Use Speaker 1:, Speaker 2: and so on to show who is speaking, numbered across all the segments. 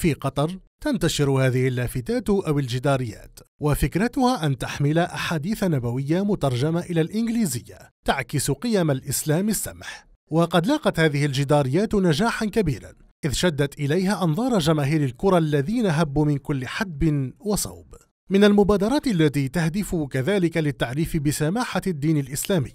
Speaker 1: في قطر تنتشر هذه اللافتات أو الجداريات وفكرتها أن تحمل أحاديث نبوية مترجمة إلى الإنجليزية تعكس قيم الإسلام السمح وقد لاقت هذه الجداريات نجاحا كبيرا إذ شدت إليها أنظار جماهير الكرة الذين هبوا من كل حدب وصوب من المبادرات التي تهدف كذلك للتعريف بسماحة الدين الإسلامي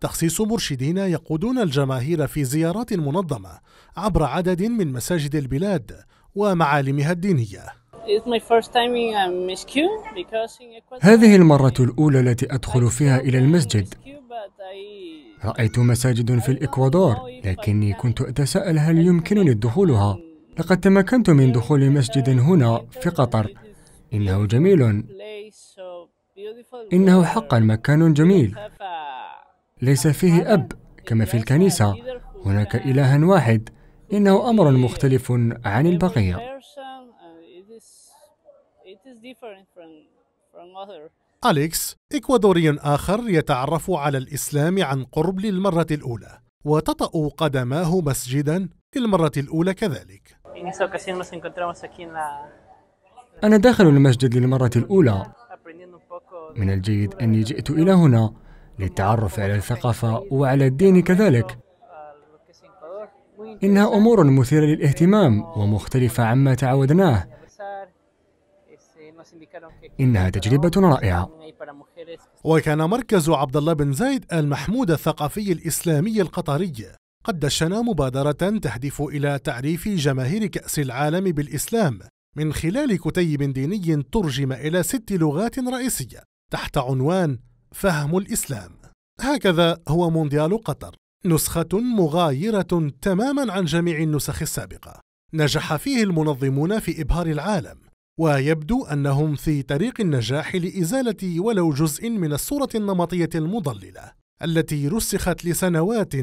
Speaker 1: تخصيص مرشدين يقودون الجماهير في زيارات منظمة عبر عدد من مساجد البلاد
Speaker 2: ومعالمها الدينيه
Speaker 3: um,
Speaker 2: هذه المرة الأولى التي أدخل فيها إلى المسجد رأيت مساجد في الإكوادور لكني كنت أتساءل هل يمكنني دخولها um, لقد تمكنت من دخول مسجد هنا في قطر إنه جميل إنه حقا مكان جميل ليس فيه أب كما في الكنيسة هناك إله واحد إنه أمر مختلف عن البقية
Speaker 1: أليكس إكوادوري آخر يتعرف على الإسلام عن قرب للمرة الأولى وتطأ قدماه مسجدا للمرة الأولى كذلك
Speaker 2: أنا داخل المسجد للمرة الأولى من الجيد أني جئت إلى هنا للتعرف على الثقافة وعلى الدين كذلك إنها أمور مثيرة للاهتمام ومختلفة عما تعودناه إنها تجربة رائعة
Speaker 1: وكان مركز عبد الله بن زايد آل محمود الثقافي الإسلامي القطري قد دشن مبادرة تهدف إلى تعريف جماهير كأس العالم بالإسلام من خلال كتيب ديني ترجم إلى ست لغات رئيسية تحت عنوان فهم الإسلام هكذا هو مونديال قطر نسخة مغايرة تماما عن جميع النسخ السابقة نجح فيه المنظمون في إبهار العالم ويبدو أنهم في طريق النجاح لإزالة ولو جزء من الصورة النمطية المضللة التي رسخت لسنوات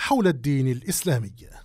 Speaker 1: حول الدين الإسلامي